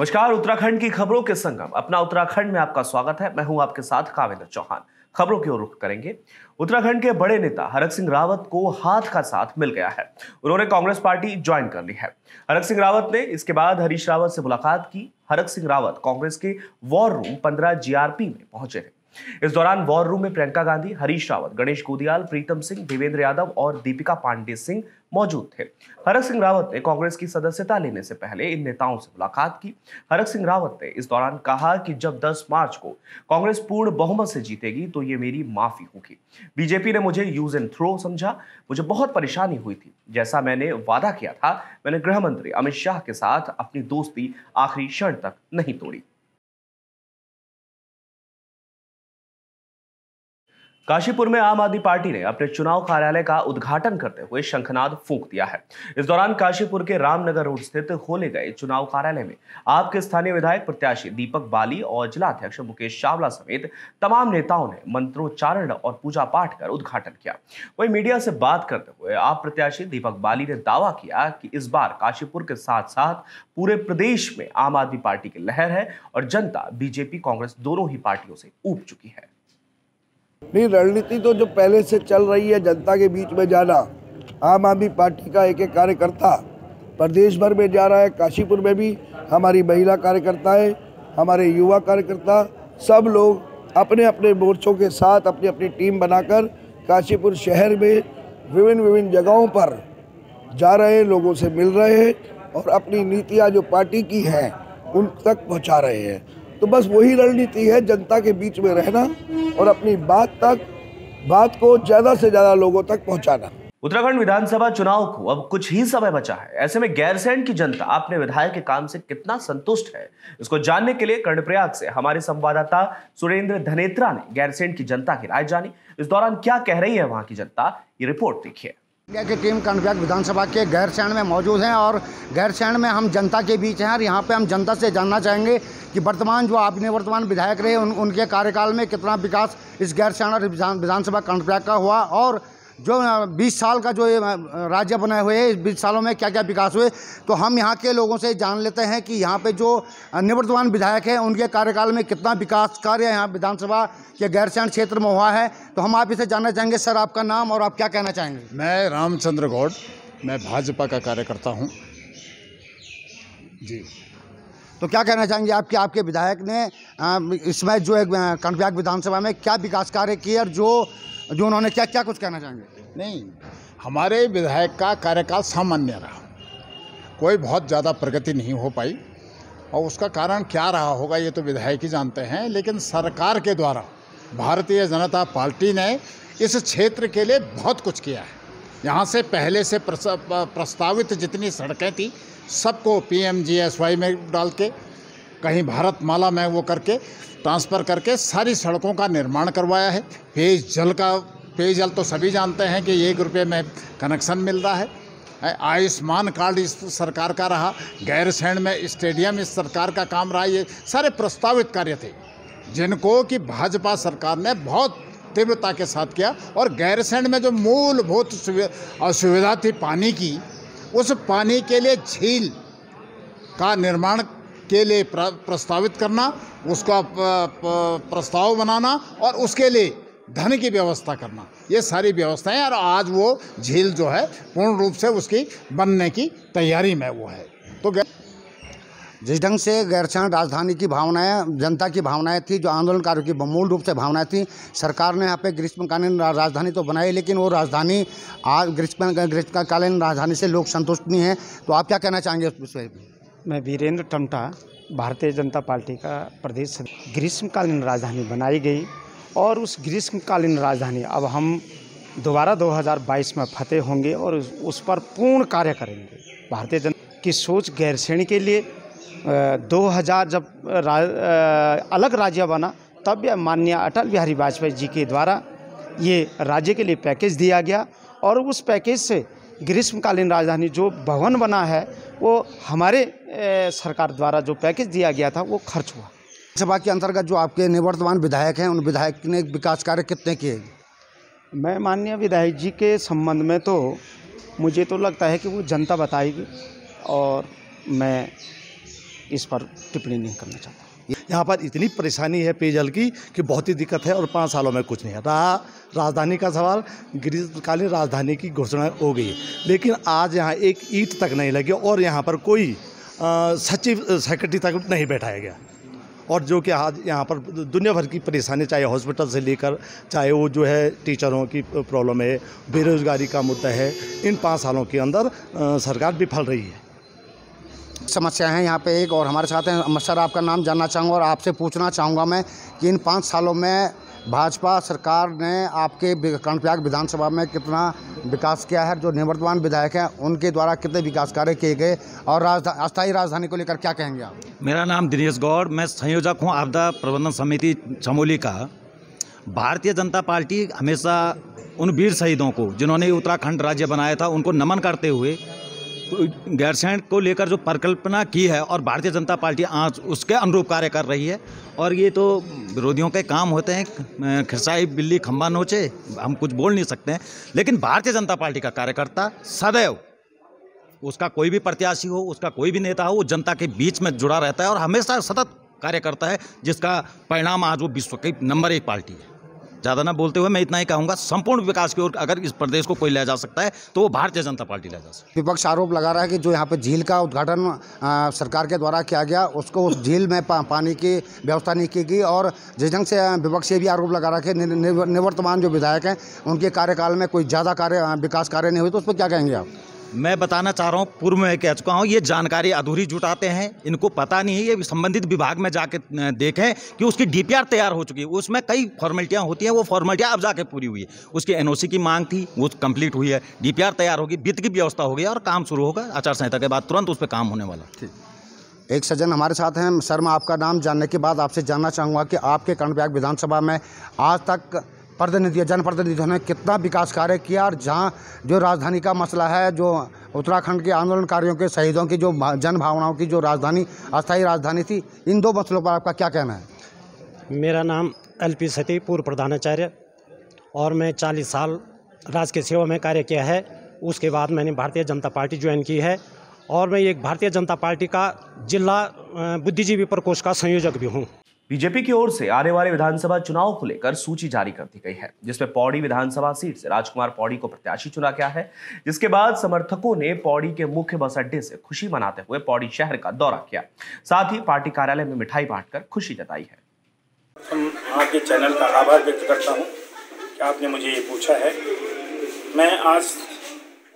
नमस्कार उत्तराखंड की खबरों के संगम अपना उत्तराखंड में आपका स्वागत है मैं हूं आपके साथ काविंद्र चौहान खबरों की ओर रुख करेंगे उत्तराखंड के बड़े नेता हरक सिंह रावत को हाथ का साथ मिल गया है उन्होंने कांग्रेस पार्टी ज्वाइन कर ली है हरक सिंह रावत ने इसके बाद हरीश रावत से मुलाकात की हरक सिंह रावत कांग्रेस के वॉर रूम पंद्रह जीआरपी में पहुंचे थे इस दौरान वॉर रूम में प्रियंका गांधी हरीश रावत गणेश गोदियाल प्रीतम सिंह देवेंद्र यादव और दीपिका पांडे सिंह मौजूद थे हरक सिंह रावत ने कांग्रेस की सदस्यता लेने से पहले इन नेताओं से मुलाकात की हरक सिंह रावत ने इस दौरान कहा कि जब 10 मार्च को कांग्रेस पूर्ण बहुमत से जीतेगी तो ये मेरी माफी होगी बीजेपी ने मुझे यूज एंड थ्रो समझा मुझे बहुत परेशानी हुई थी जैसा मैंने वादा किया था मैंने गृह मंत्री अमित शाह के साथ अपनी दोस्ती आखिरी क्षण तक नहीं तोड़ी काशीपुर में आम आदमी पार्टी ने अपने चुनाव कार्यालय का उद्घाटन करते हुए शंखनाद फूंक दिया है इस दौरान काशीपुर के रामनगर रोड स्थित खोले गए चुनाव कार्यालय में आपके स्थानीय विधायक प्रत्याशी दीपक बाली और जिला अध्यक्ष मुकेश चावला समेत तमाम नेताओं ने मंत्रोच्चारण और पूजा पाठ कर उद्घाटन किया वही मीडिया से बात करते हुए आप प्रत्याशी दीपक बाली ने दावा किया कि इस बार काशीपुर के साथ साथ पूरे प्रदेश में आम आदमी पार्टी की लहर है और जनता बीजेपी कांग्रेस दोनों ही पार्टियों से ऊब चुकी है नहीं रणनीति तो जो पहले से चल रही है जनता के बीच में जाना आम आदमी पार्टी का एक एक कार्यकर्ता प्रदेश भर में जा रहा है काशीपुर में भी हमारी महिला कार्यकर्ताएं हमारे युवा कार्यकर्ता सब लोग अपने अपने मोर्चों के साथ अपनी अपनी टीम बनाकर काशीपुर शहर में विभिन्न विभिन्न जगहों पर जा रहे हैं लोगों से मिल रहे हैं और अपनी नीतियाँ जो पार्टी की हैं उन तक पहुँचा रहे हैं तो बस वही रणनीति है जनता के बीच में रहना और अपनी बात तक बात को ज्यादा से ज्यादा लोगों तक पहुंचाना उत्तराखंड विधानसभा चुनाव को अब कुछ ही समय बचा है ऐसे में गैरसैंण की जनता अपने विधायक के काम से कितना संतुष्ट है इसको जानने के लिए कर्णप्रयाग से हमारे संवाददाता सुरेंद्र धनेत्रा ने गैरसैंण की जनता की राय जानी इस दौरान क्या कह रही है वहां की जनता ये रिपोर्ट देखिए इंडिया की टीम कर्णप्रयाग विधानसभा के गैरसैण में मौजूद है और गैरसैण में हम जनता के बीच हैं और यहाँ पे हम जनता से जानना चाहेंगे कि वर्तमान जो आपने वर्तमान विधायक रहे उन, उनके कार्यकाल में कितना विकास इस गैर सयाना विधानसभा कर्नाटक का हुआ और जो 20 साल का जो राज्य बनाए हुए हैं बीस सालों में क्या क्या विकास हुए तो हम यहाँ के लोगों से जान लेते हैं कि यहाँ पे जो निवर्तमान विधायक हैं उनके कार्यकाल में कितना विकास कार्य यहाँ विधानसभा के गैरसैन क्षेत्र में हुआ है तो हम आप इसे जानना चाहेंगे सर आपका नाम और आप क्या कहना चाहेंगे मैं रामचंद्र गौड मैं भाजपा का कार्यकर्ता हूँ जी तो क्या कहना चाहेंगे आपके आपके विधायक ने इसमें जो है कनब्याग विधानसभा में क्या विकास कार्य किए और जो जो उन्होंने क्या क्या कुछ कहना चाहेंगे नहीं हमारे विधायक का कार्यकाल सामान्य रहा कोई बहुत ज़्यादा प्रगति नहीं हो पाई और उसका कारण क्या रहा होगा ये तो विधायक ही जानते हैं लेकिन सरकार के द्वारा भारतीय जनता पार्टी ने इस क्षेत्र के लिए बहुत कुछ किया है यहाँ से पहले से प्रस्तावित जितनी सड़कें थी सबको पीएमजीएसवाई में डाल के कहीं भारत माला में वो करके ट्रांसफ़र करके सारी सड़कों का निर्माण करवाया है पेयजल का पेयजल तो सभी जानते हैं कि एक रुपये में कनेक्शन मिल रहा है आयुष्मान कार्ड इस सरकार का रहा गैरसैंड में स्टेडियम इस सरकार का काम रहा ये सारे प्रस्तावित कार्य थे जिनको कि भाजपा सरकार ने बहुत तीव्रता के साथ किया और गैरसैंड में जो मूलभूत सुविधा थी पानी की उस पानी के लिए झील का निर्माण के लिए प्रस्तावित करना उसका प्रस्ताव बनाना और उसके लिए धन की व्यवस्था करना ये सारी व्यवस्थाएं और आज वो झील जो है पूर्ण रूप से उसकी बनने की तैयारी में वो है तो जिस ढंग से गैरसैन राजधानी की भावनाएं जनता की भावनाएं थी जो आंदोलनकारियों की मूल रूप से भावनाएं थी सरकार ने यहाँ पे ग्रीष्मकालीन राजधानी तो बनाई लेकिन वो राजधानी आज ग्रीष्म ग्रीष्मकालीन राजधानी से लोग संतुष्ट नहीं हैं तो आप क्या कहना चाहेंगे उस विषय पर मैं वीरेंद्र टमटा भारतीय जनता पार्टी का प्रदेश ग्रीष्मकालीन राजधानी बनाई गई और उस ग्रीष्मकालीन राजधानी अब हम दोबारा 2022 में फतेह होंगे और उस पर पूर्ण कार्य करेंगे भारतीय जनता की सोच गैरसैणी के लिए 2000 जब रा, अलग राज्य बना तब माननीय अटल बिहारी वाजपेयी जी के द्वारा ये राज्य के लिए पैकेज दिया गया और उस पैकेज से ग्रीष्मकालीन राजधानी जो भवन बना है वो हमारे सरकार द्वारा जो पैकेज दिया गया था वो खर्च हुआ सभा के अंतर्गत जो आपके निवर्तमान विधायक हैं उन विधायक ने विकास कार्य कितने किए मैं माननीय विधायक जी के संबंध में तो मुझे तो लगता है कि वो जनता बताएगी और मैं इस पर टिप्पणी नहीं करना चाहता यहाँ पर इतनी परेशानी है पेयजल की कि बहुत ही दिक्कत है और पाँच सालों में कुछ नहीं है रहा राजधानी का सवाल ग्रीष्मकालीन राजधानी की घोषणा हो गई लेकिन आज यहाँ एक ईट तक नहीं लगी और यहाँ पर कोई सचिव सेक्रेटरी तक नहीं बैठाया गया और जो कि आज यहाँ पर दुनिया भर की परेशानी चाहे हॉस्पिटल से लेकर चाहे वो जो है टीचरों की प्रॉब्लम है बेरोज़गारी का मुद्दा है इन पाँच सालों के अंदर सरकार विफल रही है समस्या है यहाँ पे एक और हमारे साथ हैं सर आपका नाम जानना चाहूँगा और आपसे पूछना चाहूँगा मैं कि इन पाँच सालों में भाजपा सरकार ने आपके कर्णप्रयाग विधानसभा में कितना विकास किया है जो निवर्तमान विधायक हैं उनके द्वारा कितने विकास कार्य किए गए और राजधा अस्थायी राजधानी को लेकर क्या कहेंगे आप मेरा नाम दिनेश गौड़ मैं संयोजक हूँ आपदा प्रबंधन समिति चमोली का भारतीय जनता पार्टी हमेशा उन वीर शहीदों को जिन्होंने उत्तराखंड राज्य बनाया था उनको नमन करते हुए गैरसैंड को लेकर जो परिकल्पना की है और भारतीय जनता पार्टी आज उसके अनुरूप कार्य कर रही है और ये तो विरोधियों के काम होते हैं खिरसाई बिल्ली खम्बा नोचे हम कुछ बोल नहीं सकते हैं लेकिन भारतीय जनता पार्टी का कार्यकर्ता सदैव उसका कोई भी प्रत्याशी हो उसका कोई भी नेता हो वो जनता के बीच में जुड़ा रहता है और हमेशा सतत कार्य करता है जिसका परिणाम आज वो विश्व की नंबर एक पार्टी है ज़्यादा ना बोलते हुए मैं इतना ही कहूँगा संपूर्ण विकास की ओर अगर इस प्रदेश को कोई ले जा सकता है तो वो भारतीय जनता पार्टी ले जा सकती है विपक्ष आरोप लगा रहा है कि जो यहाँ पर झील का उद्घाटन सरकार के द्वारा किया गया उसको उस झील में पा, पानी की व्यवस्था नहीं की गई और जिस ढंग से विपक्ष ये भी आरोप लगा रहा है कि निवर्तमान जो विधायक हैं उनके कार्यकाल में कोई ज़्यादा कार्य विकास कार्य नहीं हुए तो उस पर क्या कहेंगे आप मैं बताना चाह रहा हूँ पूर्व में कह चुका हूँ ये जानकारी अधूरी जुटाते हैं इनको पता नहीं है ये संबंधित विभाग में जाके देखें कि उसकी डीपीआर तैयार हो चुकी है उसमें कई फॉर्मेलिटियाँ होती हैं वो फॉर्मेलिटियाँ अब जाके पूरी हुई है उसकी एनओसी की मांग थी वो कंप्लीट हुई है डी तैयार होगी वित्त की व्यवस्था होगी और काम शुरू होगा आचार संहिता के बाद तुरंत उस पर काम होने वाला ठीक एक सज्जन हमारे साथ हैं सर मैं आपका नाम जानने के बाद आपसे जानना चाहूँगा कि आपके कर्णप्रयाग विधानसभा में आज तक प्रतिनिधि जनप्रतिनिधियों ने कितना विकास कार्य किया और जहाँ जो राजधानी का मसला है जो उत्तराखंड के आंदोलनकारियों के शहीदों की जो जन भावनाओं की जो राजधानी अस्थायी राजधानी थी इन दो मसलों पर आपका क्या कहना है मेरा नाम एल पी सती पूर्व प्रधानाचार्य और मैं चालीस साल राज सेवा में कार्य किया है उसके बाद मैंने भारतीय जनता पार्टी ज्वाइन की है और मैं एक भारतीय जनता पार्टी का जिला बुद्धिजीवी प्रकोष्ठ का संयोजक भी हूँ बीजेपी की ओर से आने वाले विधानसभा चुनाव को लेकर सूची जारी कर दी गई है जिसमें पौड़ी विधानसभा सीट से राजकुमार पौड़ी को प्रत्याशी चुना गया है जिसके बाद समर्थकों ने पौड़ी के मुख्य बस अड्डे से खुशी मनाते हुए पौड़ी शहर का दौरा किया साथ ही पार्टी कार्यालय में मिठाई बांटकर खुशी जताई है आपके चैनल का आभार व्यक्त करता हूँ आपने मुझे ये पूछा है मैं आज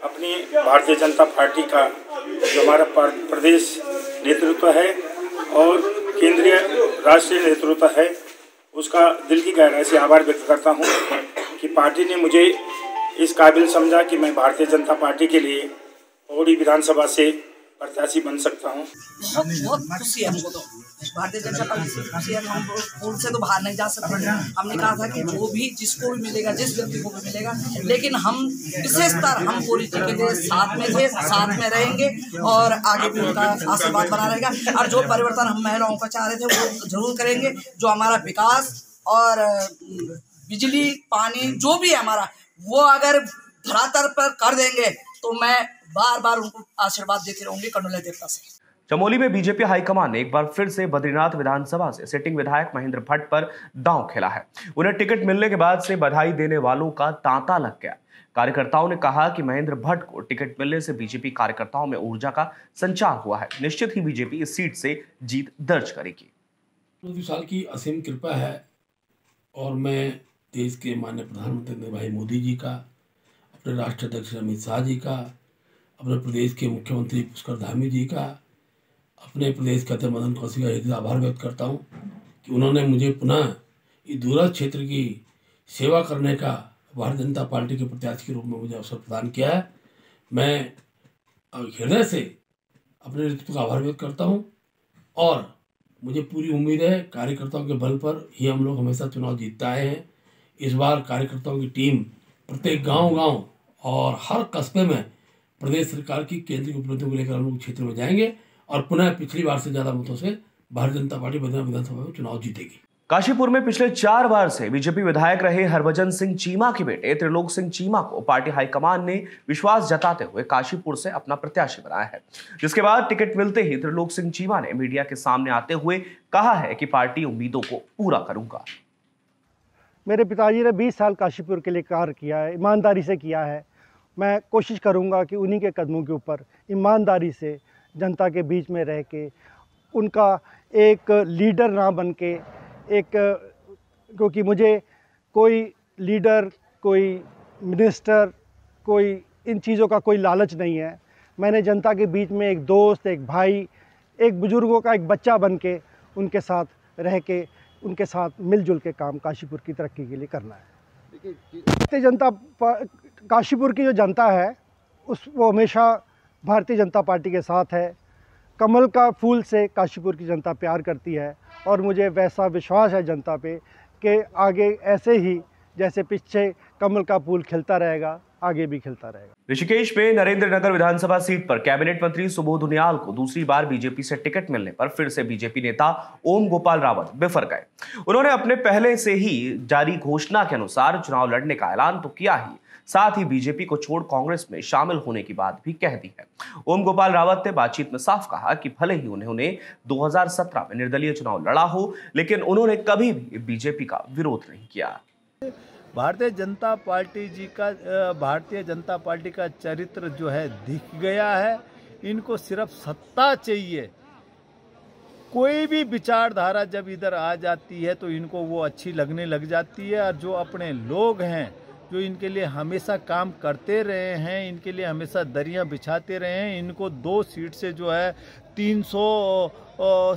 अपनी भारतीय जनता पार्टी का जो हमारा प्रदेश नेतृत्व है और केंद्रीय राष्ट्रीय नेतृत्व है उसका दिल की गहराई से आभार व्यक्त करता हूँ कि पार्टी ने मुझे इस काबिल समझा कि मैं भारतीय जनता पार्टी के लिए पौड़ी विधानसभा से प्रत्याशी बन सकता हूँ बहुत खुशी है हमको तो भारतीय जनता पार्टी हम पूर्ण तो से तो बाहर नहीं जा सकते हमने कहा था कि वो भी जिसको भी मिलेगा जिस व्यक्ति को भी मिलेगा लेकिन हम विशेषतर हम पूरी जी के साथ में थे साथ में रहेंगे और आगे भी उनका आशीर्वाद बना रहेगा और जो परिवर्तन हम महिलाओं का चाह रहे थे वो जरूर करेंगे जो हमारा विकास और बिजली पानी जो भी है हमारा वो अगर धरातल पर कर देंगे तो मैं बार बार उनको आशीर्वाद देते रहूंगे कन्नौलिया देवता से चमोली में बीजेपी हाईकमान ने एक बार फिर से बद्रीनाथ विधानसभा से सिटिंग विधायक महेंद्र भट्ट पर दांव खेला है उन्हें टिकट मिलने के बाद से बधाई देने वालों का तांता लग गया कार्यकर्ताओं ने कहा कि महेंद्र भट्ट को टिकट मिलने से बीजेपी कार्यकर्ताओं में ऊर्जा का संचार हुआ है निश्चित ही बीजेपी इस सीट से जीत दर्ज करेगी विशाल की असीम कृपा है और मैं देश के माननीय प्रधानमंत्री नरेंद्र भाई मोदी जी का अपने राष्ट्राध्यक्ष अमित शाह जी का अपने प्रदेश के मुख्यमंत्री पुष्कर धामी जी का अपने प्रदेश का मदन कौशिक हृदय आभार व्यक्त करता हूँ कि उन्होंने मुझे पुनः इस दूर क्षेत्र की सेवा करने का भारतीय जनता पार्टी के प्रत्याशी के रूप में मुझे अवसर प्रदान किया है मैं हृदय से अपने नेतृत्व का आभार व्यक्त करता हूँ और मुझे पूरी उम्मीद है कार्यकर्ताओं के बल पर ही हम लोग हमेशा चुनाव जीतते आए हैं इस बार कार्यकर्ताओं की टीम प्रत्येक गांव गांव और हर कस्बे में प्रदेश सरकार की केंद्रीय उपलब्धियों को लेकर हम लोग क्षेत्र में जाएंगे और पुनः पिछली बार से ज्यादा मतों से भारतीय जनता पार्टी विधानसभा में चुनाव जीतेगी काशीपुर में पिछले चार बार से बीजेपी विधायक रहे हरभजन सिंह चीमा के बेटे त्रिलोक सिंह चीमा को पार्टी हाईकमान ने विश्वास जताते हुए काशीपुर से अपना प्रत्याशी बनाया है जिसके बाद टिकट मिलते ही त्रिलोक सिंह चीमा ने मीडिया के सामने आते हुए कहा है कि पार्टी उम्मीदों को पूरा करूंगा मेरे पिताजी ने 20 साल काशीपुर के लिए कार्य किया है ईमानदारी से किया है मैं कोशिश करूँगा कि उन्हीं के कदमों के ऊपर ईमानदारी से जनता के बीच में रह के उनका एक लीडर ना बन के एक क्योंकि मुझे कोई लीडर कोई मिनिस्टर कोई इन चीज़ों का कोई लालच नहीं है मैंने जनता के बीच में एक दोस्त एक भाई एक बुज़ुर्गों का एक बच्चा बन के उनके साथ रह के उनके साथ मिलजुल के काम काशीपुर की तरक्की के लिए करना है भारतीय जनता काशीपुर की जो जनता है उस वो हमेशा भारतीय जनता पार्टी के साथ है कमल का फूल से काशीपुर की जनता प्यार करती है और मुझे वैसा विश्वास है जनता पे कि आगे ऐसे ही जैसे पीछे कमल का फूल खिलता रहेगा आगे भी खिलता रहेगा ऋषिकेश में नरेंद्र नगर विधानसभा सीट पर कैबिनेट मंत्री सुबोध उनियाल को दूसरी बार बीजेपी से टिकट मिलने पर फिर से बीजेपी नेता ओम गोपाल रावत बिफर गए उन्होंने अपने पहले से ही जारी घोषणा के अनुसार चुनाव लड़ने का ऐलान तो किया ही साथ ही बीजेपी को छोड़ कांग्रेस में शामिल होने की बात भी कह दी है ओम गोपाल रावत ने बातचीत में साफ कहा कि भले ही उन्होंने 2017 में निर्दलीय चुनाव लड़ा हो लेकिन उन्होंने कभी भी बीजेपी का विरोध नहीं किया भारतीय जनता पार्टी जी का भारतीय जनता पार्टी का चरित्र जो है दिख गया है इनको सिर्फ सत्ता चाहिए कोई भी विचारधारा जब इधर आ जाती है तो इनको वो अच्छी लगने लग जाती है और जो अपने लोग हैं जो इनके लिए हमेशा काम करते रहे हैं इनके लिए हमेशा दरिया बिछाते रहे हैं इनको दो सीट से जो है 300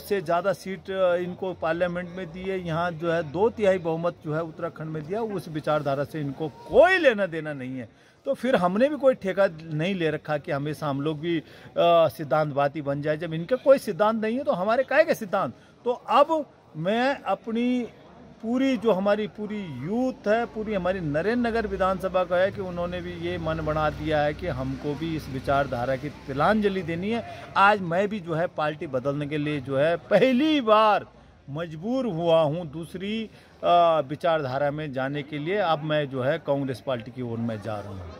से ज़्यादा सीट इनको पार्लियामेंट में दी है यहाँ जो है दो तिहाई बहुमत जो है उत्तराखंड में दिया उस विचारधारा से इनको कोई लेना देना नहीं है तो फिर हमने भी कोई ठेका नहीं ले रखा कि हमेशा हम लोग भी सिद्धांतवादी बन जाए जब इनका कोई सिद्धांत नहीं है तो हमारे कहे सिद्धांत तो अब मैं अपनी पूरी जो हमारी पूरी यूथ है पूरी हमारी नरेंद्र नगर विधानसभा का है कि उन्होंने भी ये मन बना दिया है कि हमको भी इस विचारधारा की तिलांजलि देनी है आज मैं भी जो है पार्टी बदलने के लिए जो है पहली बार मजबूर हुआ हूँ दूसरी विचारधारा में जाने के लिए अब मैं जो है कांग्रेस पार्टी की ओर में जा रहा हूँ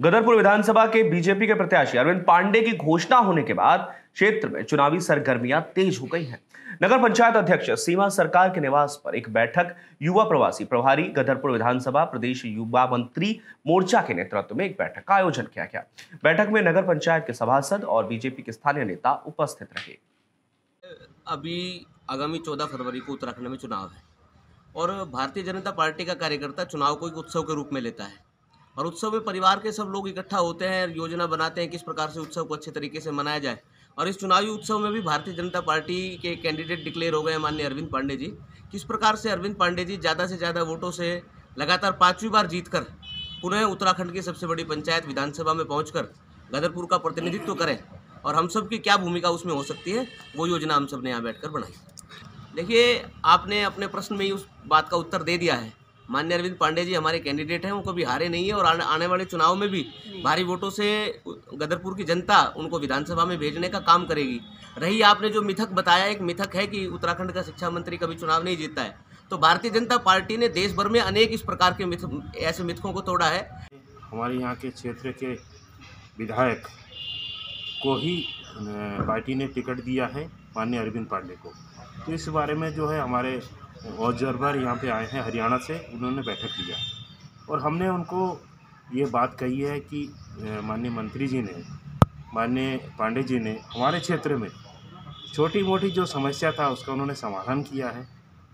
गदरपुर विधानसभा के बीजेपी के प्रत्याशी अरविंद पांडे की घोषणा होने के बाद क्षेत्र में चुनावी सरगर्मियां तेज हो गई हैं नगर पंचायत अध्यक्ष सीमा सरकार के निवास पर एक बैठक युवा प्रवासी प्रभारी गधरपुर विधानसभा प्रदेश युवा मंत्री मोर्चा के नेतृत्व में एक बैठक का आयोजन किया गया बैठक में नगर पंचायत के सभासद और बीजेपी के स्थानीय नेता उपस्थित रहे अभी आगामी चौदह फरवरी को उत्तराखंड में चुनाव है और भारतीय जनता पार्टी का कार्यकर्ता चुनाव को एक उत्सव के रूप में लेता है और उत्सव में परिवार के सब लोग इकट्ठा होते हैं योजना बनाते हैं किस प्रकार से उत्सव को अच्छे तरीके से मनाया जाए और इस चुनावी उत्सव में भी भारतीय जनता पार्टी के कैंडिडेट डिक्लेयर हो गए माननीय अरविंद पांडे जी किस प्रकार से अरविंद पांडे जी ज़्यादा से ज़्यादा वोटों से लगातार पाँचवीं बार जीत कर पुनः उत्तराखंड की सबसे बड़ी पंचायत विधानसभा में कर गदरपुर का प्रतिनिधित्व करें और हम सब की क्या भूमिका उसमें हो सकती है वो योजना हम सब ने यहाँ बैठ बनाई देखिए आपने अपने प्रश्न में ही उस बात का उत्तर दे दिया है मान्य अरविंद पांडे जी हमारे कैंडिडेट हैं वो कभी हारे नहीं है और आने वाले चुनाव में भी भारी वोटों से गदरपुर की जनता उनको विधानसभा में भेजने का काम करेगी रही आपने जो मिथक बताया एक मिथक है कि उत्तराखंड का शिक्षा मंत्री कभी चुनाव नहीं जीतता है तो भारतीय जनता पार्टी ने देश भर में अनेक इस प्रकार के मिथ ऐसे मिथकों को तोड़ा है हमारे यहाँ के क्षेत्र के विधायक को ही पार्टी ने टिकट दिया है माननीय अरविंद पांडे को तो इस बारे में जो है हमारे ऑब्जर्वर यहाँ पे आए हैं हरियाणा से उन्होंने बैठक लिया और हमने उनको ये बात कही है कि माननीय मंत्री जी ने माननीय पांडे जी ने हमारे क्षेत्र में छोटी मोटी जो समस्या था उसका उन्होंने समाधान किया है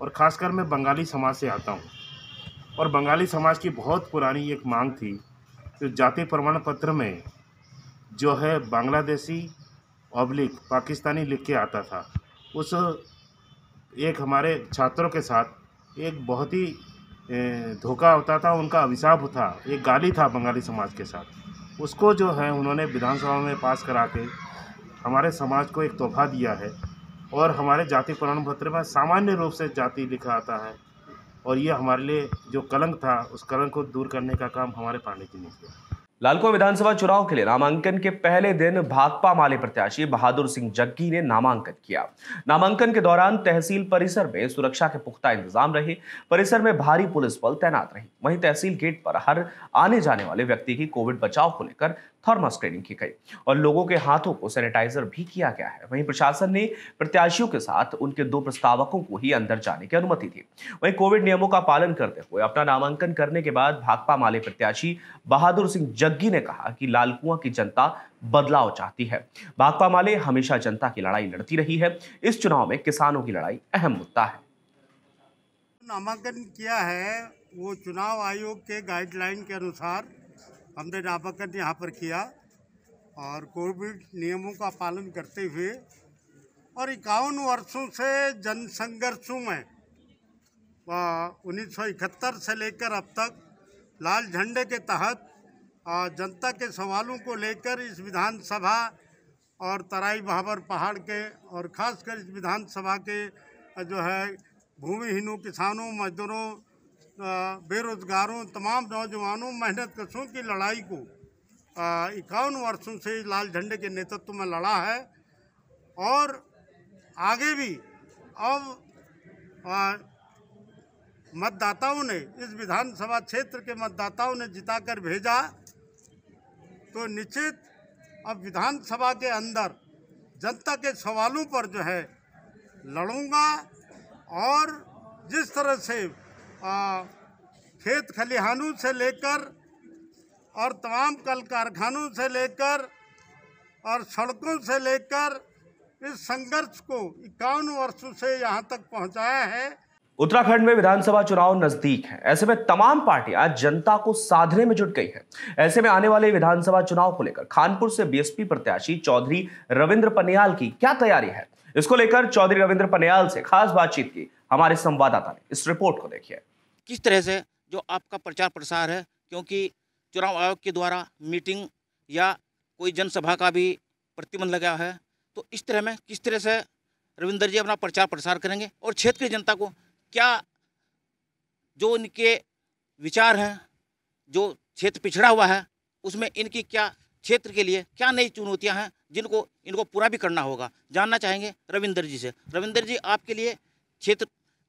और ख़ासकर मैं बंगाली समाज से आता हूँ और बंगाली समाज की बहुत पुरानी एक मांग थी जो जाति प्रमाण पत्र में जो है बांग्लादेशी ऑब्लिक पाकिस्तानी लिख के आता था उस एक हमारे छात्रों के साथ एक बहुत ही धोखा होता था उनका अभिशाप था एक गाली था बंगाली समाज के साथ उसको जो है उन्होंने विधानसभा में पास करा के हमारे समाज को एक तोहफा दिया है और हमारे जाति प्रमाण पत्र में सामान्य रूप से जाति लिखा आता है और ये हमारे लिए जो कलंक था उस कलंक को दूर करने का काम हमारे पांडे जी ने किया लालकुआ विधानसभा चुनाव के लिए नामांकन के पहले दिन भाकपा माले प्रत्याशी बहादुर सिंह जग्गी ने नामांकन किया नामांकन के दौरान तहसील परिसर में सुरक्षा के पुख्ता इंतजाम रहे परिसर में भारी पुलिस बल तैनात रही वहीं तहसील गेट पर हर आने जाने वाले व्यक्ति की कोविड बचाव को लेकर थर्मल स्क्रीनिंग की गई और लोगों के हाथों को सैनिटाइजर भी किया गया है वहीं प्रशासन ने प्रत्याशियों के साथ उनके दो प्रस्तावकों को ही अंदर जाने की अनुमति दी वहीं कोविड नियमों का पालन करते हुए अपना नामांकन करने के बाद भाकपा माले प्रत्याशी बहादुर सिंह जग्गी ने कहा कि लालकुआ की जनता बदलाव चाहती है भाकपा माले हमेशा जनता की लड़ाई लड़ती रही है इस चुनाव में किसानों की लड़ाई अहम मुद्दा है नामांकन किया है वो चुनाव आयोग के गाइडलाइन के अनुसार हमने नामांकन यहाँ पर किया और कोविड नियमों का पालन करते हुए और इक्यावन वर्षों से जनसंघर्षों में उन्नीस से लेकर अब तक लाल झंडे के तहत जनता के सवालों को लेकर इस विधानसभा और तराई बहावर पहाड़ के और ख़ासकर इस विधानसभा के जो है भूमिहीनों किसानों मजदूरों बेरोज़गारों तमाम नौजवानों मेहनत कशों की लड़ाई को इक्यावन वर्षों से लाल झंडे के नेतृत्व में लड़ा है और आगे भी अब मतदाताओं ने इस विधानसभा क्षेत्र के मतदाताओं ने जिताकर भेजा तो निश्चित अब विधानसभा के अंदर जनता के सवालों पर जो है लड़ूंगा और जिस तरह से आ, खेत खलिहानों से लेकर और तमाम कल कारखानों से लेकर और सड़कों से लेकर इस संघर्ष को इक्यावन वर्षों से यहाँ तक पहुँचाया है उत्तराखंड में विधानसभा चुनाव नजदीक है ऐसे में तमाम पार्टियां जनता को साधने में जुट गई हैं ऐसे में आने वाले विधानसभा चुनाव को लेकर खानपुर से बीएसपी प्रत्याशी चौधरी रविंद्र पनियाल की क्या तैयारी है इसको लेकर चौधरी रविंद्र पनियाल से खास बातचीत की हमारे संवाददाता ने इस रिपोर्ट को देखिए किस तरह से जो आपका प्रचार प्रसार है क्योंकि चुनाव आयोग के द्वारा मीटिंग या कोई जनसभा का भी प्रतिबंध लगा है तो इस तरह में किस तरह से रविंदर जी अपना प्रचार प्रसार करेंगे और क्षेत्र की जनता को क्या जो इनके विचार हैं जो क्षेत्र पिछड़ा हुआ है उसमें इनकी क्या क्षेत्र के लिए क्या नई चुनौतियां हैं जिनको इनको पूरा भी करना होगा जानना चाहेंगे रविंदर जी से रविंदर जी आपके लिए क्षेत्र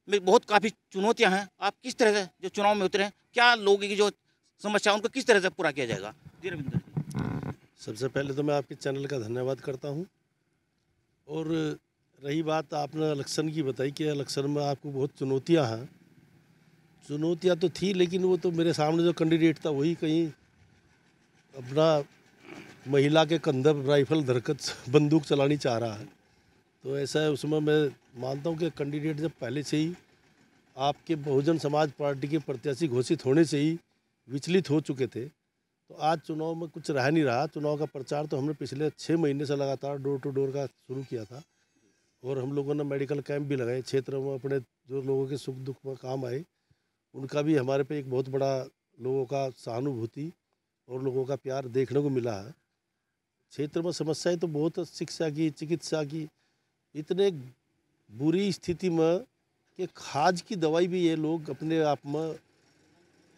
में बहुत काफ़ी चुनौतियाँ हैं आप किस तरह से जो चुनाव में उतरे हैं क्या लोगों की जो समस्या उनको किस तरह से पूरा किया जाएगा जी रविंदर जी सबसे पहले तो मैं आपके चैनल का धन्यवाद करता हूँ और रही बात आपने इलेक्शन की बताई कि इलेक्शन में आपको बहुत चुनौतियाँ हैं चुनौतियाँ तो थी लेकिन वो तो मेरे सामने जो कैंडिडेट था वही कहीं अपना महिला के कंधे राइफल धरकत बंदूक चलानी चाह रहा है तो ऐसा है उसमें मैं मानता हूँ कि कैंडिडेट जब पहले से ही आपके बहुजन समाज पार्टी के प्रत्याशी घोषित होने से ही विचलित हो चुके थे तो आज चुनाव में कुछ रह नहीं रहा चुनाव का प्रचार तो हमने पिछले छः महीने से लगातार डोर टू डोर का शुरू किया था और हम लोगों ने मेडिकल कैंप भी लगाए क्षेत्र में अपने जो लोगों के सुख दुख में काम आए उनका भी हमारे पे एक बहुत बड़ा लोगों का सहानुभूति और लोगों का प्यार देखने को मिला है क्षेत्र में समस्याएं तो बहुत शिक्षा की चिकित्सा की इतने बुरी स्थिति में कि खाद की दवाई भी ये लोग अपने आप में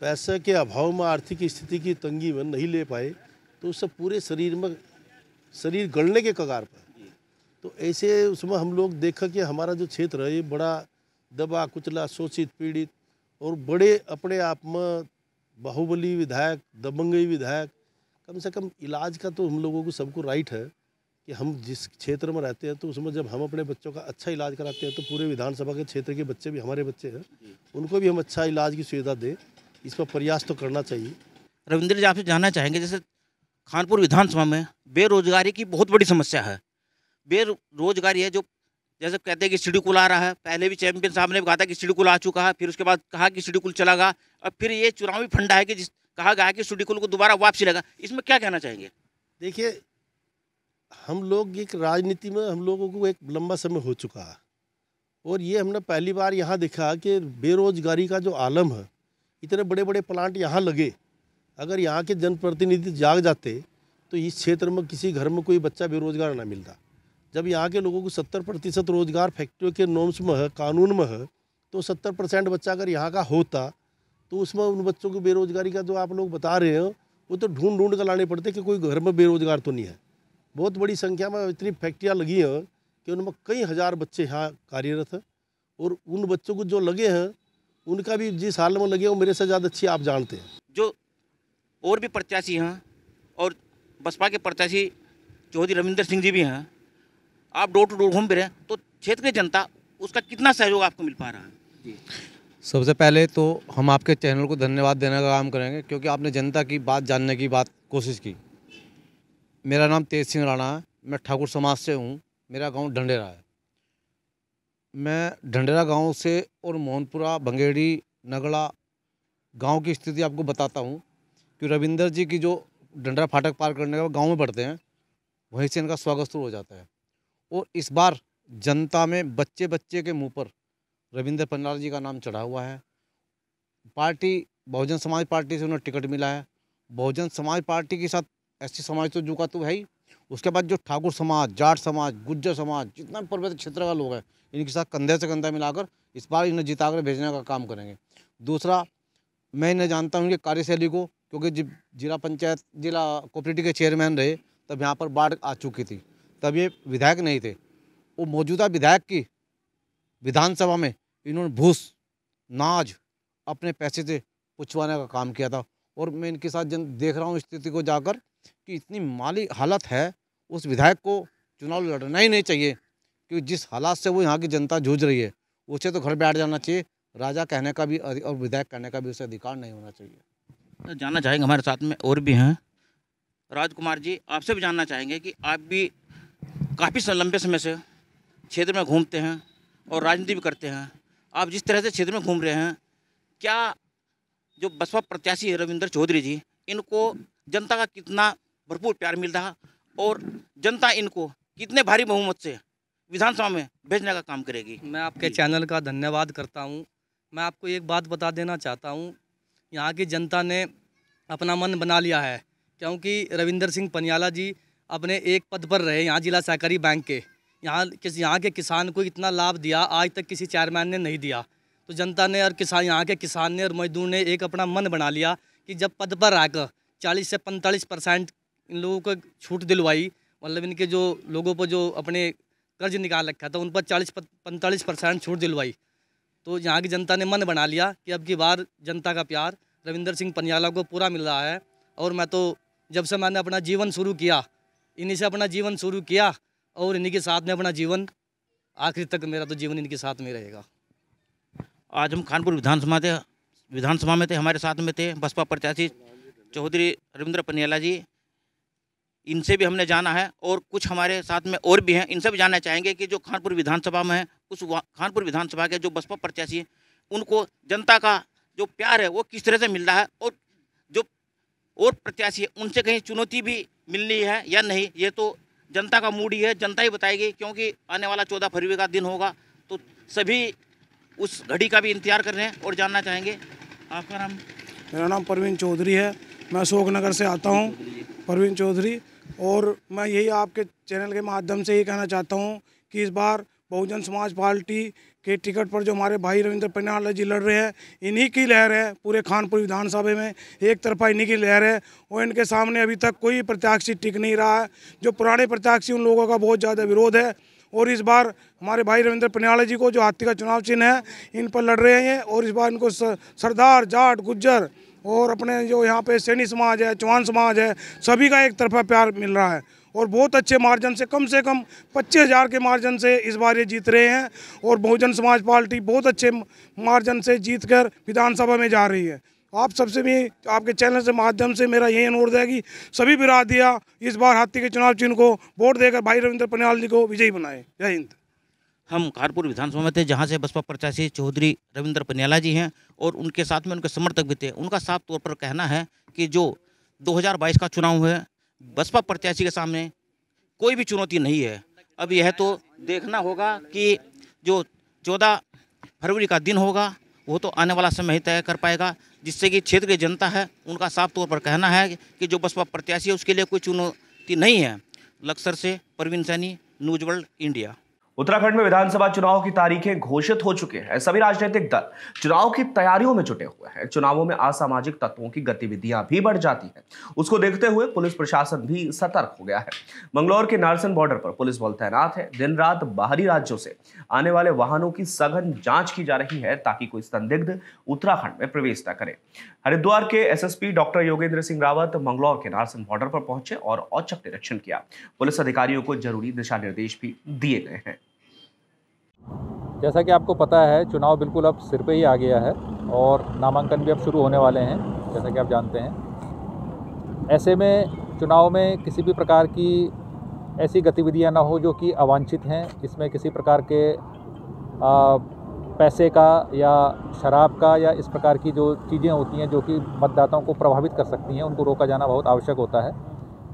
पैसे के अभाव में आर्थिक स्थिति की तंगी में नहीं ले पाए तो उससे पूरे शरीर में शरीर गलने के कगार पर तो ऐसे उसमें हम लोग देखा कि हमारा जो क्षेत्र है ये बड़ा दबा कुचला शोषित पीड़ित और बड़े अपने आप में बाहुबली विधायक दबंगई विधायक कम से कम इलाज का तो हम लोगों को सबको राइट है कि हम जिस क्षेत्र में रहते हैं तो उसमें जब हम अपने बच्चों का अच्छा इलाज कराते हैं तो पूरे विधानसभा के क्षेत्र के बच्चे भी हमारे बच्चे हैं उनको भी हम अच्छा इलाज की सुविधा दें इस पर प्रयास तो करना चाहिए रविंद्र जी आपसे जानना चाहेंगे जैसे खानपुर विधानसभा में बेरोजगारी की बहुत बड़ी समस्या है बेरोजगारी है जो जैसे कहते हैं कि शिड्यूल आ रहा है पहले भी चैंपियन साहब ने कहा था कि शिड्यूल आ चुका है फिर उसके बाद कहा कि शिड्यूल चला गया और फिर ये चुनावी फंडा है कि जिस कहा गया कि शिड्यूल को दोबारा वापसी लगा इसमें क्या कहना चाहेंगे देखिए हम लोग एक राजनीति में हम लोगों को एक लंबा समय हो चुका है और ये हमने पहली बार यहाँ देखा कि बेरोजगारी का जो आलम है इतने बड़े बड़े प्लांट यहाँ लगे अगर यहाँ के जनप्रतिनिधि जाग जाते तो इस क्षेत्र में किसी घर में कोई बच्चा बेरोजगार ना मिलता जब यहाँ के लोगों को सत्तर प्रतिशत रोजगार फैक्ट्रियों के नॉर्म्स में है कानून में है तो सत्तर परसेंट बच्चा अगर यहाँ का होता तो उसमें उन बच्चों को बेरोजगारी का जो आप लोग बता रहे हो वो तो ढूंढ ढूंढ कर लाने पड़ते कि कोई घर में बेरोजगार तो नहीं है बहुत बड़ी संख्या में इतनी फैक्ट्रियाँ लगी हैं कि उनमें कई हज़ार बच्चे यहाँ कार्यरत हैं और उन बच्चों को जो लगे हैं उनका भी जिस हाल में लगे वो मेरे से ज़्यादा अच्छी आप जानते हैं जो और भी प्रत्याशी हैं और बसपा के प्रत्याशी चौधरी रविंदर सिंह जी भी हैं आप डोर टू डोर घूम भी रहे हैं तो क्षेत्र की जनता उसका कितना सहयोग आपको मिल पा रहा है सबसे पहले तो हम आपके चैनल को धन्यवाद देने का काम करेंगे क्योंकि आपने जनता की बात जानने की बात कोशिश की मेरा नाम तेज सिंह राणा है मैं ठाकुर समाज से हूँ मेरा गांव ढंडेरा है मैं ढंडेरा गांव से और मोहनपुरा भंगेड़ी नगड़ा गांव की स्थिति आपको बताता हूँ कि रविंदर जी की जो ढंडेरा फाटक पार करने का गांव गाँव में बढ़ते हैं वहीं से इनका स्वागत शुरू हो जाता है और इस बार जनता में बच्चे बच्चे के मुँह पर रविंद्र पंडाल जी का नाम चढ़ा हुआ है पार्टी बहुजन समाज पार्टी से उन्हें टिकट मिला है बहुजन समाज पार्टी के साथ एस समाज तो का तो है ही उसके बाद जो ठाकुर समाज जाट समाज गुज्जर समाज जितना भी पर्वत क्षेत्र का लोग हैं इनके साथ कंधे से कंधा मिलाकर इस बार इन्हें जिता कर भेजने का काम करेंगे दूसरा मैं इन्हें जानता हूँ इनकी कार्यशैली को क्योंकि जब जिला पंचायत जिला कोपरेटिव के चेयरमैन रहे तब यहाँ पर बाढ़ आ चुकी थी तब ये विधायक नहीं थे वो मौजूदा विधायक की विधानसभा में इन्होंने भूस नाज अपने पैसे से पुछवाने का काम किया था और मैं इनके साथ जन देख रहा हूँ स्थिति को जाकर कि इतनी माली हालत है उस विधायक को चुनाव लड़ना ही नहीं चाहिए क्योंकि जिस हालात से वो यहाँ की जनता जूझ रही है उसे तो घर बैठ जाना चाहिए राजा कहने का भी और विधायक कहने का भी उसे अधिकार नहीं होना चाहिए तो जानना चाहेंगे हमारे साथ में और भी हैं राजकुमार जी आपसे भी जानना चाहेंगे कि आप भी काफ़ी लंबे समय से क्षेत्र में घूमते हैं और राजनीति भी करते हैं आप जिस तरह से क्षेत्र में घूम रहे हैं क्या जो बसपा प्रत्याशी है रविंद्र चौधरी जी इनको जनता का कितना भरपूर प्यार मिल रहा और जनता इनको कितने भारी बहुमत से विधानसभा में भेजने का काम करेगी मैं आपके चैनल का धन्यवाद करता हूँ मैं आपको एक बात बता देना चाहता हूँ यहाँ की जनता ने अपना मन बना लिया है क्योंकि रविंदर सिंह पनियाला जी अपने एक पद पर रहे यहाँ जिला सहकारी बैंक के यहाँ किस यहाँ के किसान को इतना लाभ दिया आज तक किसी चेयरमैन ने नहीं दिया तो जनता ने और किसान यहाँ के किसान ने और मजदूर ने एक अपना मन बना लिया कि जब पद पर आकर चालीस से पैंतालीस परसेंट इन लोगों को छूट दिलवाई मतलब इनके जो लोगों पर जो अपने कर्ज निकाल रखा था उन पर चालीस पैंतालीस परसेंट छूट दिलवाई तो यहाँ की जनता ने मन बना लिया कि अब की बार जनता का प्यार रविंदर सिंह पनियाला को पूरा मिल रहा है और मैं तो जब से मैंने अपना जीवन शुरू किया इन्हीं से अपना जीवन शुरू किया और इन्हीं के साथ में अपना जीवन आखिर तक मेरा तो जीवन इनके साथ में रहेगा आज हम खानपुर विधानसभा थे विधानसभा में थे हमारे साथ में थे बसपा प्रत्याशी चौधरी रविंद्र पनियाला जी इनसे भी हमने जाना है और कुछ हमारे साथ में और भी हैं इनसे भी जानना चाहेंगे कि जो खानपुर विधानसभा में है उस खानपुर विधानसभा के जो बसपा प्रत्याशी हैं उनको जनता का जो प्यार है वो किस तरह से मिल रहा है और जो और प्रत्याशी है उनसे कहीं चुनौती भी मिलनी है या नहीं ये तो जनता का मूड ही है जनता ही बताएगी क्योंकि आने वाला चौदह फरवरी का दिन होगा तो सभी उस घड़ी का भी इंतजार कर रहे हैं और जानना चाहेंगे आपका नाम मेरा नाम परवीन चौधरी है मैं अशोकनगर से आता हूँ परवीन चौधरी और मैं यही आपके चैनल के माध्यम से ये कहना चाहता हूँ कि इस बार बहुजन समाज पार्टी के टिकट पर जो हमारे भाई रविंद्र पन्याला जी लड़ रहे हैं इन्हीं की लहर है पूरे खानपुर विधानसभा में एक तरफा इन्हीं की लहर है और इनके सामने अभी तक कोई प्रत्याशी टिक नहीं रहा है जो पुराने प्रत्याशी उन लोगों का बहुत ज़्यादा विरोध है और इस बार हमारे भाई रविंद्र पन्याला जी को जो हाथी का चुनाव चिन्ह है इन पर लड़ रहे हैं और इस बार इनको सरदार जाट गुज्जर और अपने जो यहाँ पे सैनी समाज है चौहान समाज है सभी का एक तरफा प्यार मिल रहा है और बहुत अच्छे मार्जिन से कम से कम पच्चीस हज़ार के मार्जिन से इस बार ये जीत रहे हैं और बहुजन समाज पार्टी बहुत अच्छे मार्जिन से जीत कर विधानसभा में जा रही है आप सबसे भी आपके चैनल से माध्यम से मेरा यही अनुरोध है कि सभी बिरादियाँ इस बार हाथी के चुनाव चिन्ह को वोट देकर भाई रविंद्र पनियाल जी को विजयी बनाए जय हिंद हम खारपुर विधानसभा में थे जहाँ से बसपा प्रत्याशी चौधरी रविंद्र पन्याला जी हैं और उनके साथ में उनके समर्थक भी थे उनका साफ तौर पर कहना है कि जो 2022 का चुनाव है बसपा प्रत्याशी के सामने कोई भी चुनौती नहीं है अब यह तो देखना होगा कि जो चौदह फरवरी का दिन होगा वो तो आने वाला समय ही तय कर पाएगा जिससे कि क्षेत्र की जनता है उनका साफ तौर पर कहना है कि जो बसपा प्रत्याशी है उसके लिए कोई चुनौती नहीं है लक्सर से Parveen Saini news world India Uttarakhand में विधानसभा चुनाव की तारीखें घोषित हो चुके हैं सभी राजनीतिक दल चुनाव की तैयारियों में जुटे हुए हैं चुनावों में असामाजिक तत्वों की गतिविधियां भी बढ़ जाती हैं उसको देखते हुए पुलिस प्रशासन भी सतर्क हो गया है मंगलौर के नारसन बॉर्डर पर पुलिस बल तैनात है दिन रात बाहरी राज्यों से आने वाले वाहनों की सघन जांच की जा रही है ताकि कोई संदिग्ध उत्तराखंड में प्रवेश न करे हरिद्वार के एसएसपी डॉक्टर योगेंद्र सिंह रावत मंगलौर के नारसन बॉर्डर पर पहुंचे और औचक निरीक्षण किया पुलिस अधिकारियों को जरूरी दिशा निर्देश भी दिए गए हैं जैसा कि आपको पता है चुनाव बिल्कुल अब सिर पे ही आ गया है और नामांकन भी अब शुरू होने वाले हैं जैसा कि आप जानते हैं ऐसे में चुनाव में किसी भी प्रकार की ऐसी गतिविधियां ना हो जो कि अवांछित हैं इसमें किसी प्रकार के आ, पैसे का या शराब का या इस प्रकार की जो चीज़ें होती हैं जो कि मतदाताओं को प्रभावित कर सकती हैं उनको रोका जाना बहुत आवश्यक होता है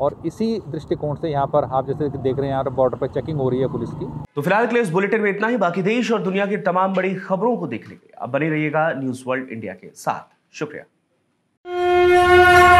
और इसी दृष्टिकोण से यहाँ पर आप जैसे देख रहे हैं यहाँ बॉर्डर पर चेकिंग हो रही है पुलिस की तो फिलहाल के लिए इस बुलेटिन में इतना ही बाकी देश और दुनिया की तमाम बड़ी खबरों को देखने के लिए आप बने रहिएगा न्यूज वर्ल्ड इंडिया के साथ शुक्रिया